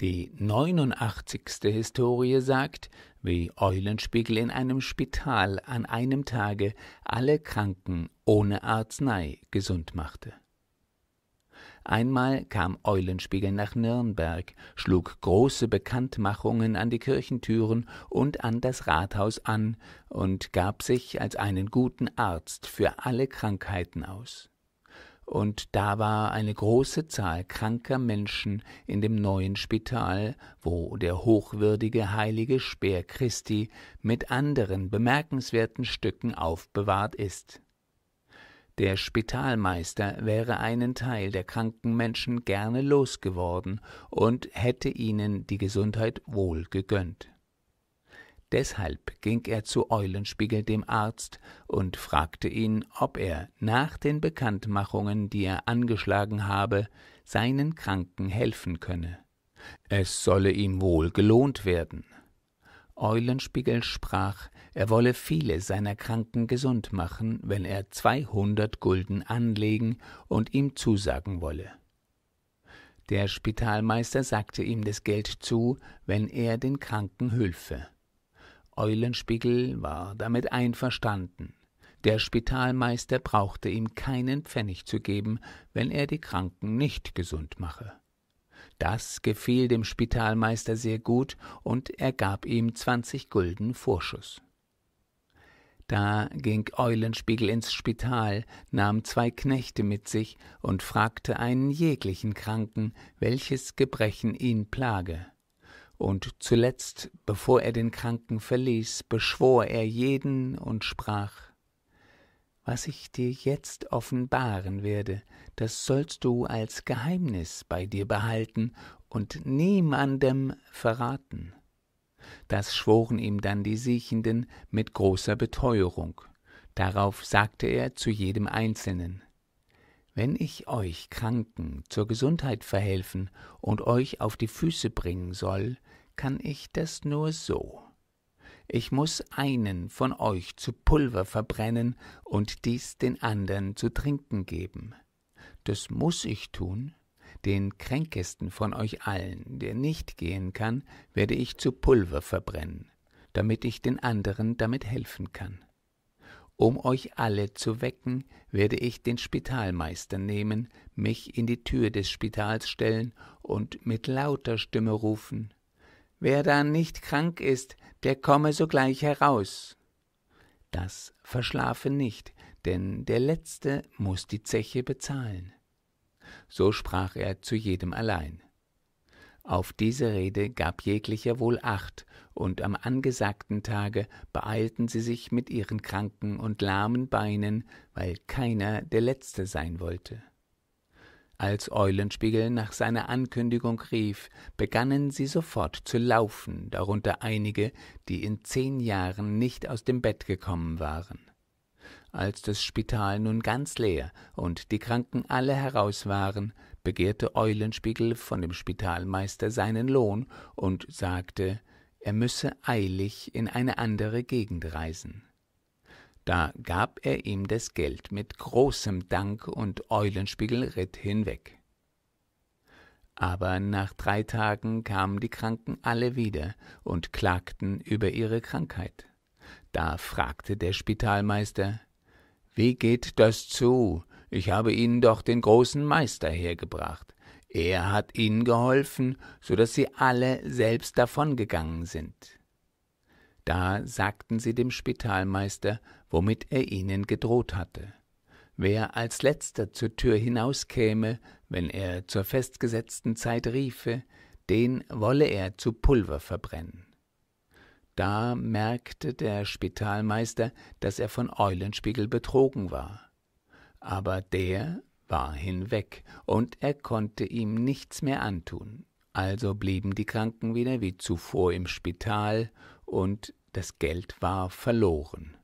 Die 89. Historie sagt, wie Eulenspiegel in einem Spital an einem Tage alle Kranken ohne Arznei gesund machte. Einmal kam Eulenspiegel nach Nürnberg, schlug große Bekanntmachungen an die Kirchentüren und an das Rathaus an und gab sich als einen guten Arzt für alle Krankheiten aus. Und da war eine große Zahl kranker Menschen in dem neuen Spital, wo der hochwürdige heilige Speer Christi mit anderen bemerkenswerten Stücken aufbewahrt ist. Der Spitalmeister wäre einen Teil der kranken Menschen gerne losgeworden und hätte ihnen die Gesundheit wohl gegönnt. Deshalb ging er zu Eulenspiegel dem Arzt und fragte ihn, ob er nach den Bekanntmachungen, die er angeschlagen habe, seinen Kranken helfen könne. Es solle ihm wohl gelohnt werden. Eulenspiegel sprach, er wolle viele seiner Kranken gesund machen, wenn er zweihundert Gulden anlegen und ihm zusagen wolle. Der Spitalmeister sagte ihm das Geld zu, wenn er den Kranken hülfe. Eulenspiegel war damit einverstanden. Der Spitalmeister brauchte ihm keinen Pfennig zu geben, wenn er die Kranken nicht gesund mache. Das gefiel dem Spitalmeister sehr gut, und er gab ihm zwanzig Gulden Vorschuss. Da ging Eulenspiegel ins Spital, nahm zwei Knechte mit sich und fragte einen jeglichen Kranken, welches Gebrechen ihn plage. Und zuletzt, bevor er den Kranken verließ, beschwor er jeden und sprach Was ich dir jetzt offenbaren werde, das sollst du als Geheimnis bei dir behalten und niemandem verraten. Das schworen ihm dann die Siechenden mit großer Beteuerung. Darauf sagte er zu jedem Einzelnen wenn ich euch Kranken zur Gesundheit verhelfen und euch auf die Füße bringen soll, kann ich das nur so. Ich muß einen von euch zu Pulver verbrennen und dies den andern zu trinken geben. Das muß ich tun, den kränkesten von euch allen, der nicht gehen kann, werde ich zu Pulver verbrennen, damit ich den anderen damit helfen kann. Um euch alle zu wecken, werde ich den Spitalmeister nehmen, mich in die Tür des Spitals stellen und mit lauter Stimme rufen Wer da nicht krank ist, der komme sogleich heraus. Das verschlafe nicht, denn der Letzte muß die Zeche bezahlen. So sprach er zu jedem allein. Auf diese Rede gab jeglicher wohl Acht, und am angesagten Tage beeilten sie sich mit ihren kranken und lahmen Beinen, weil keiner der Letzte sein wollte. Als Eulenspiegel nach seiner Ankündigung rief, begannen sie sofort zu laufen, darunter einige, die in zehn Jahren nicht aus dem Bett gekommen waren. Als das Spital nun ganz leer und die Kranken alle heraus waren, begehrte Eulenspiegel von dem Spitalmeister seinen Lohn und sagte, er müsse eilig in eine andere Gegend reisen. Da gab er ihm das Geld mit großem Dank und Eulenspiegel ritt hinweg. Aber nach drei Tagen kamen die Kranken alle wieder und klagten über ihre Krankheit. Da fragte der Spitalmeister, Wie geht das zu? ich habe Ihnen doch den großen Meister hergebracht. Er hat Ihnen geholfen, so daß Sie alle selbst davongegangen sind. Da sagten sie dem Spitalmeister, womit er ihnen gedroht hatte. Wer als letzter zur Tür hinauskäme, wenn er zur festgesetzten Zeit riefe, den wolle er zu Pulver verbrennen. Da merkte der Spitalmeister, daß er von Eulenspiegel betrogen war aber der war hinweg, und er konnte ihm nichts mehr antun. Also blieben die Kranken wieder wie zuvor im Spital, und das Geld war verloren.